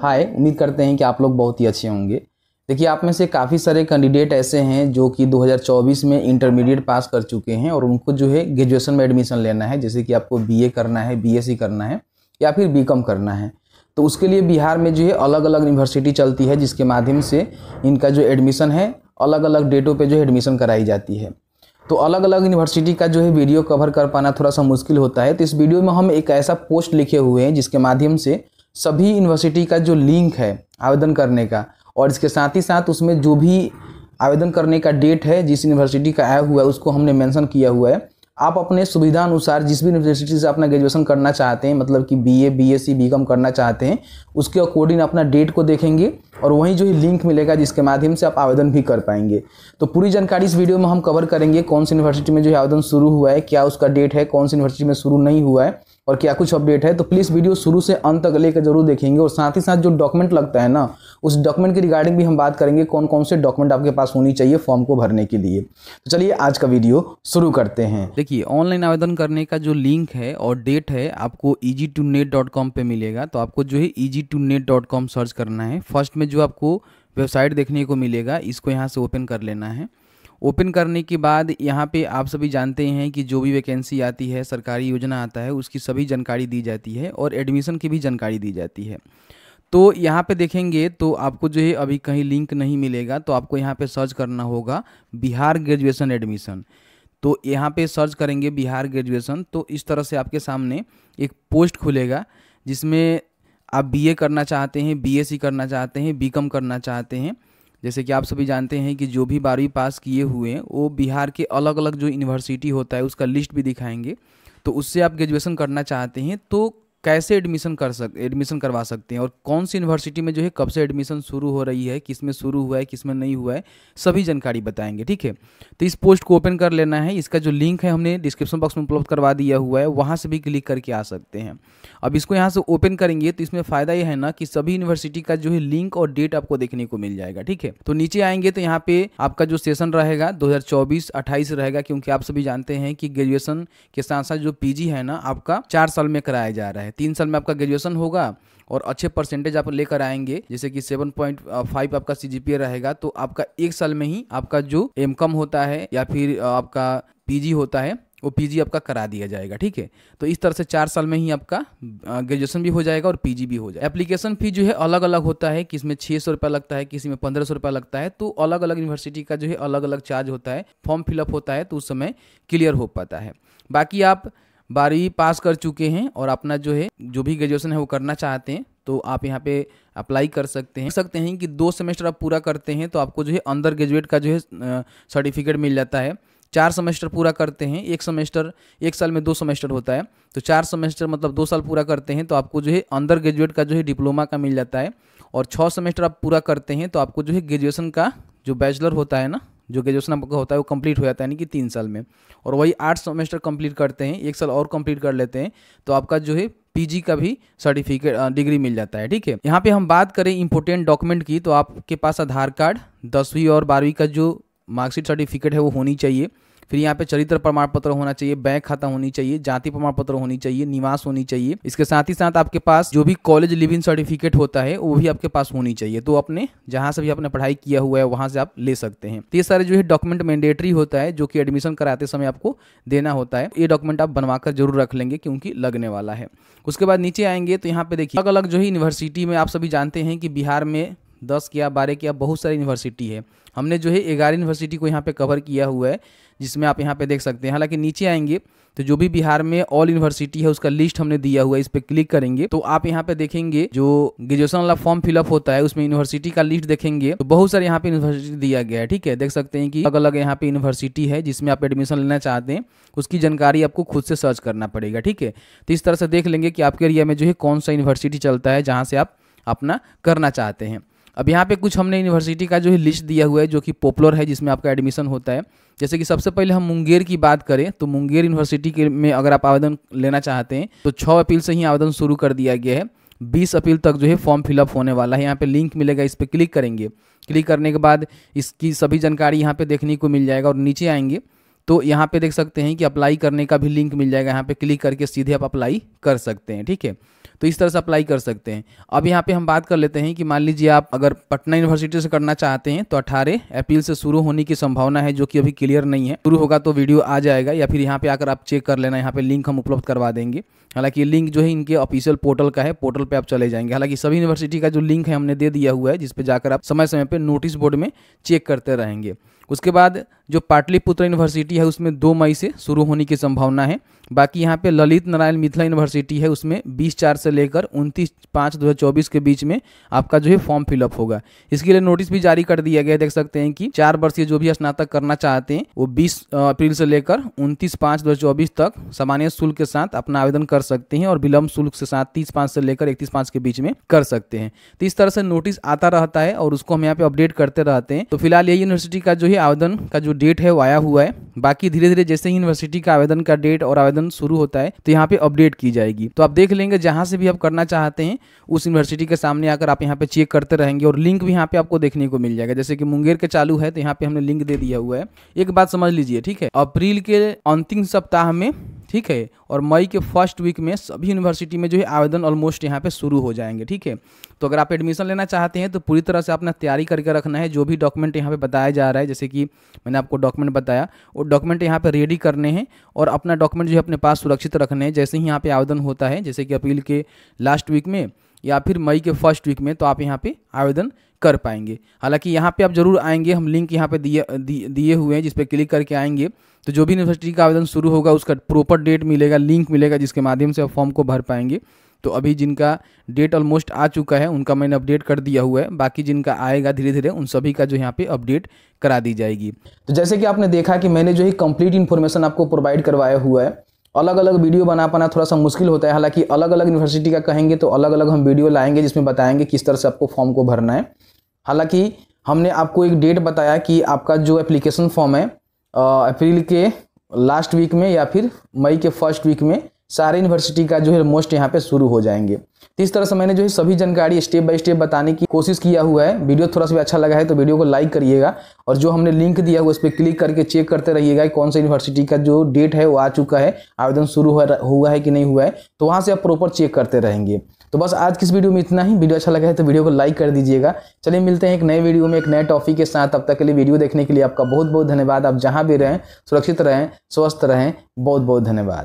हाय उम्मीद करते हैं कि आप लोग बहुत ही अच्छे होंगे देखिए आप में से काफ़ी सारे कैंडिडेट ऐसे हैं जो कि 2024 में इंटरमीडिएट पास कर चुके हैं और उनको जो है ग्रेजुएशन में एडमिशन लेना है जैसे कि आपको बीए करना है बीएससी e करना है या फिर बीकॉम करना है तो उसके लिए बिहार में जो है अलग अलग यूनिवर्सिटी चलती है जिसके माध्यम से इनका जो एडमिशन है अलग अलग डेटों पर जो है एडमिशन कराई जाती है तो अलग अलग यूनिवर्सिटी का जो है वीडियो कवर कर पाना थोड़ा सा मुश्किल होता है तो इस वीडियो में हम एक ऐसा पोस्ट लिखे हुए हैं जिसके माध्यम से सभी यूनिवर्सिटी का जो लिंक है आवेदन करने का और इसके साथ ही साथ उसमें जो भी आवेदन करने का डेट है जिस यूनिवर्सिटी का आया हुआ है उसको हमने मेंशन किया हुआ है आप अपने सुविधा अनुसार जिस भी यूनिवर्सिटी से अपना ग्रेजुएशन करना चाहते हैं मतलब कि बीए बीएससी बीकॉम करना चाहते हैं उसके अकॉर्डिंग अपना डेट को देखेंगे और वहीं जो ही लिंक मिलेगा जिसके माध्यम से आप आवेदन भी कर पाएंगे तो पूरी जानकारी इस वीडियो में हम कवर करेंगे कौन सी यूनिवर्सिटी में जो है आवेदन शुरू हुआ है क्या उसका डेट है कौन सी यूनिवर्सिटी में शुरू नहीं हुआ है और क्या कुछ अपडेट है तो प्लीज़ वीडियो शुरू से अंत तक लेकर जरूर देखेंगे और साथ ही साथ जो डॉक्यूमेंट लगता है ना उस डॉक्यूमेंट के रिगार्डिंग भी हम बात करेंगे कौन कौन से डॉक्यूमेंट आपके पास होनी चाहिए फॉर्म को भरने के लिए तो चलिए आज का वीडियो शुरू करते हैं देखिए ऑनलाइन आवेदन करने का जो लिंक है और डेट है आपको easy to net dot com पर मिलेगा तो आपको जो है easy to net dot com search करना है फर्स्ट में जो आपको वेबसाइट देखने को मिलेगा इसको यहाँ से ओपन कर लेना है ओपन करने के बाद यहाँ पे आप सभी जानते हैं कि जो भी वैकेंसी आती है सरकारी योजना आता है उसकी सभी जानकारी दी जाती है और एडमिशन की भी जानकारी दी जाती है तो यहाँ पे देखेंगे तो आपको जो है अभी कहीं लिंक नहीं मिलेगा तो आपको यहाँ पे सर्च करना होगा बिहार ग्रेजुएशन एडमिशन तो यहाँ पे सर्च करेंगे बिहार ग्रेजुएशन तो इस तरह से आपके सामने एक पोस्ट खुलेगा जिसमें आप बीए करना चाहते हैं बीएससी e करना चाहते हैं बीकॉम करना चाहते हैं जैसे कि आप सभी जानते हैं कि जो भी बारहवीं पास किए हुए हैं वो बिहार के अलग अलग जो यूनिवर्सिटी होता है उसका लिस्ट भी दिखाएंगे तो उससे आप ग्रेजुएशन करना चाहते हैं तो कैसे एडमिशन कर सक एडमिशन करवा सकते हैं और कौन सी यूनिवर्सिटी में जो है कब से एडमिशन शुरू हो रही है किस में शुरू हुआ है किस में नहीं हुआ है सभी जानकारी बताएंगे ठीक है तो इस पोस्ट को ओपन कर लेना है इसका जो लिंक है हमने डिस्क्रिप्शन बॉक्स में उपलब्ध करवा दिया हुआ है वहाँ से भी क्लिक करके आ सकते हैं अब इसको यहाँ से ओपन करेंगे तो इसमें फ़ायदा यह है ना कि सभी यूनिवर्सिटी का जो है लिंक और डेट आपको देखने को मिल जाएगा ठीक है तो नीचे आएंगे तो यहाँ पे आपका जो सेशन रहेगा दो हज़ार रहेगा क्योंकि आप सभी जानते हैं कि ग्रेजुएशन के साथ साथ जो पी है ना आपका चार साल में कराया जा रहा है तीन साल में आपका ग्रेजुएशन होगा और अच्छे परसेंटेज आप लेकर आएंगे जैसे कि सेवन पॉइंट फाइव आपका सी रहेगा तो आपका एक साल में ही आपका जो एम होता है या फिर आपका पी होता है वो पी आपका करा दिया जाएगा ठीक है तो इस तरह से चार साल में ही आपका ग्रेजुएशन भी हो जाएगा और पी भी हो जाएगा एप्लीकेशन फी जो है अलग अलग होता है किसी में छः सौ रुपया लगता है किसी में पंद्रह सौ रुपया लगता है तो अलग अलग यूनिवर्सिटी का जो है अलग अलग चार्ज होता है फॉर्म फिलअप होता है तो उस समय क्लियर हो पाता है बाकी आप बारहवीं पास कर चुके हैं और अपना जो है जो भी ग्रेजुएशन है वो करना चाहते हैं तो आप यहाँ पे अप्लाई कर सकते हैं सकते हैं कि दो सेमेस्टर आप पूरा करते हैं तो आपको जो है अंदर ग्रेजुएट का जो है सर्टिफिकेट मिल जाता है चार सेमेस्टर पूरा करते हैं एक सेमेस्टर एक साल में दो सेमेस्टर होता है तो चार सेमेस्टर मतलब दो साल पूरा करते हैं तो आपको जो है अंडर ग्रेजुएट का जो है डिप्लोमा का मिल जाता है और छः सेमेस्टर आप पूरा करते हैं तो आपको जो है ग्रेजुएशन का जो बैचलर होता है ना जो ग्रेजुएशन आपका होता है वो कंप्लीट हो जाता है यानी कि तीन साल में और वही आठ सेमेस्टर कंप्लीट करते हैं एक साल और कंप्लीट कर लेते हैं तो आपका जो है पीजी का भी सर्टिफिकेट डिग्री मिल जाता है ठीक है यहाँ पे हम बात करें इंपोर्टेंट डॉक्यूमेंट की तो आपके पास आधार कार्ड दसवीं और बारहवीं का जो मार्कशीट सर्टिफिकेट है वो होनी चाहिए फिर यहाँ पे चरित्र प्रमाण पत्र होना चाहिए बैंक खाता होनी चाहिए जाति प्रमाण पत्र होनी चाहिए निवास होनी चाहिए इसके साथ ही साथ आपके पास जो भी कॉलेज लिव इन सर्टिफिकेट होता है वो भी आपके पास होनी चाहिए तो अपने जहाँ से भी आपने पढ़ाई किया हुआ है वहाँ से आप ले सकते हैं तो ये सारे जो है डॉक्यूमेंट मैंडेटरी होता है जो कि एडमिशन कराते समय आपको देना होता है ये डॉक्यूमेंट आप बनवा कर जरूर रख लेंगे क्योंकि लगने वाला है उसके बाद नीचे आएंगे तो यहाँ पे देखिए अलग अलग जो है यूनिवर्सिटी में आप सभी जानते हैं कि बिहार में दस क्या बारह किया बहुत सारी यूनिवर्सिटी है हमने जो है ग्यारह यूनिवर्सिटी को यहाँ पे कवर किया हुआ है जिसमें आप यहाँ पे देख सकते हैं हालांकि नीचे आएंगे तो जो भी बिहार में ऑल यूनिवर्सिटी है उसका लिस्ट हमने दिया हुआ है इस पर क्लिक करेंगे तो आप यहाँ पे देखेंगे जो ग्रेजुएशन वाला फॉर्म फिलअप होता है उसमें यूनिवर्सिटी का लिस्ट देखेंगे तो बहुत सारे यहाँ पे यूनिवर्सिटी दिया गया है ठीक है देख सकते हैं कि अलग अलग यहाँ पे यूनिवर्सिटी है जिसमें आप एडमिशन लेना चाहते हैं उसकी जानकारी आपको खुद से सर्च करना पड़ेगा ठीक है तो इस तरह से देख लेंगे कि आपके एरिया में जो है कौन सा यूनिवर्सिटी चलता है जहाँ से आप अपना करना चाहते हैं अब यहाँ पे कुछ हमने यूनिवर्सिटी का जो है लिस्ट दिया हुआ है जो कि पॉपुलर है जिसमें आपका एडमिशन होता है जैसे कि सबसे पहले हम मुंगेर की बात करें तो मुंगेर यूनिवर्सिटी के में अगर आप आवेदन लेना चाहते हैं तो छः अपील से ही आवेदन शुरू कर दिया गया है बीस अपील तक जो है फॉर्म फिलअप होने वाला है यहाँ पे लिंक मिलेगा इस पर क्लिक करेंगे क्लिक करने के बाद इसकी सभी जानकारी यहाँ पे देखने को मिल जाएगा और नीचे आएंगे तो यहाँ पे देख सकते हैं कि अप्लाई करने का भी लिंक मिल जाएगा यहाँ पे क्लिक करके सीधे आप अप्लाई कर सकते हैं ठीक है तो इस तरह से अप्लाई कर सकते हैं अब यहाँ पे हम बात कर लेते हैं कि मान लीजिए आप अगर पटना यूनिवर्सिटी से करना चाहते हैं तो अठारह अप्रैल से शुरू होने की संभावना है जो कि अभी क्लियर नहीं है शुरू होगा तो वीडियो आ जाएगा या फिर यहाँ पे आकर आप चेक कर लेना यहाँ पे लिंक हम उपलब्ध करवा देंगे हालांकि लिंक जो है इनके ऑफिशियल पोर्टल का है पोर्टल पर आप चले जाएंगे हालांकि सभी यूनिवर्सिटी का जो लिंक है हमने दे दिया हुआ है जिसपे जाकर आप समय समय पर नोटिस बोर्ड में चेक करते रहेंगे उसके बाद जो पाटलिपुत्र यूनिवर्सिटी है उसमें दो मई से शुरू होने की संभावना है बाकी यहाँ पे ललित नारायण मिथिला यूनिवर्सिटी है उसमें बीस चार से लेकर उनतीस पाँच दो हज़ार चौबीस के बीच में आपका जो है फॉर्म फिलअप होगा इसके लिए नोटिस भी जारी कर दिया गया देख सकते हैं कि चार वर्षीय जो भी स्नातक करना चाहते हैं वो बीस अप्रैल से लेकर उनतीस पाँच दो हज़ार चौबीस तक सामान्य शुल्क के साथ अपना आवेदन कर सकते हैं और विलम्ब शुल्क के साथ तीस पाँच से लेकर इकतीस पाँच के बीच में कर सकते हैं तो इस तरह से नोटिस आता रहता है और उसको हम यहाँ पे अपडेट करते रहते हैं तो फिलहाल ये यूनिवर्सिटी का जो है आवेदन का जो डेट है वो आया हुआ है बाकी धीरे धीरे जैसे ही यूनिवर्सिटी का आवेदन का डेट और आवेदन शुरू होता है तो यहाँ पे अपडेट की जाएगी तो आप देख लेंगे जहाँ से भी आप करना चाहते हैं उस यूनिवर्सिटी के सामने आकर आप यहाँ पे चेक करते रहेंगे और लिंक भी यहाँ पे आपको देखने को मिल जाएगा जैसे कि मुंगेर के चालू है तो यहाँ पे हमने लिंक दे दिया हुआ है एक बात समझ लीजिए ठीक है अप्रैल के अंतिम सप्ताह में ठीक है और मई के फर्स्ट वीक में सभी यूनिवर्सिटी में जो है आवेदन ऑलमोस्ट यहाँ पे शुरू हो जाएंगे ठीक है तो अगर आप एडमिशन लेना चाहते हैं तो पूरी तरह से अपना तैयारी करके रखना है जो भी डॉक्यूमेंट यहाँ पे बताया जा रहा है जैसे कि मैंने आपको डॉक्यूमेंट बताया वो डॉक्यूमेंट यहाँ पर रेडी करने हैं और अपना डॉक्यूमेंट जो है अपने पास सुरक्षित रखने हैं जैसे ही यहाँ पर आवेदन होता है जैसे कि अपील के लास्ट वीक में या फिर मई के फर्स्ट वीक में तो आप यहाँ पर आवेदन कर पाएंगे हालांकि यहाँ पे आप जरूर आएंगे हम लिंक यहाँ पे दिए दिए हुए हैं जिस पर क्लिक करके आएंगे तो जो भी यूनिवर्सिटी का आवेदन शुरू होगा उसका प्रॉपर डेट मिलेगा लिंक मिलेगा जिसके माध्यम से आप फॉर्म को भर पाएंगे तो अभी जिनका डेट ऑलमोस्ट आ चुका है उनका मैंने अपडेट कर दिया हुआ है बाकी जिनका आएगा धीरे धीरे उन सभी का जो यहाँ पे अपडेट करा दी जाएगी तो जैसे कि आपने देखा कि मैंने जो है कंप्लीट इन्फॉर्मेशन आपको प्रोवाइड करवाया हुआ है अलग अलग वीडियो बना पाना थोड़ा सा मुश्किल होता है हालांकि अलग अलग यूनिवर्सिटी का कहेंगे तो अलग अलग हम वीडियो लाएंगे जिसमें बताएंगे किस तरह से आपको फॉर्म को भरना है हालांकि हमने आपको एक डेट बताया कि आपका जो एप्लीकेशन फॉर्म है अप्रैल के लास्ट वीक में या फिर मई के फर्स्ट वीक में सारे यूनिवर्सिटी का जो है मोस्ट यहाँ पे शुरू हो जाएंगे तो इस तरह से मैंने जो है सभी जानकारी स्टेप बाय स्टेप बताने की कोशिश किया हुआ है वीडियो थोड़ा सा अच्छा लगा है तो वीडियो को लाइक करिएगा और जो हमने लिंक दिया हुआ उस पर क्लिक करके चेक करते रहिएगा कौन सा यूनिवर्सिटी का जो डेट है वो आ चुका है आवेदन शुरू हुआ है कि नहीं हुआ है तो वहाँ से आप प्रॉपर चेक करते रहेंगे तो बस आज किस वीडियो में इतना ही वीडियो अच्छा लगा है तो वीडियो को लाइक कर दीजिएगा चलिए मिलते हैं एक नए वीडियो में एक नए टॉपिक के साथ अब तक के लिए वीडियो देखने के लिए आपका बहुत बहुत धन्यवाद आप जहाँ भी रहें सुरक्षित रहें स्वस्थ रहें बहुत बहुत धन्यवाद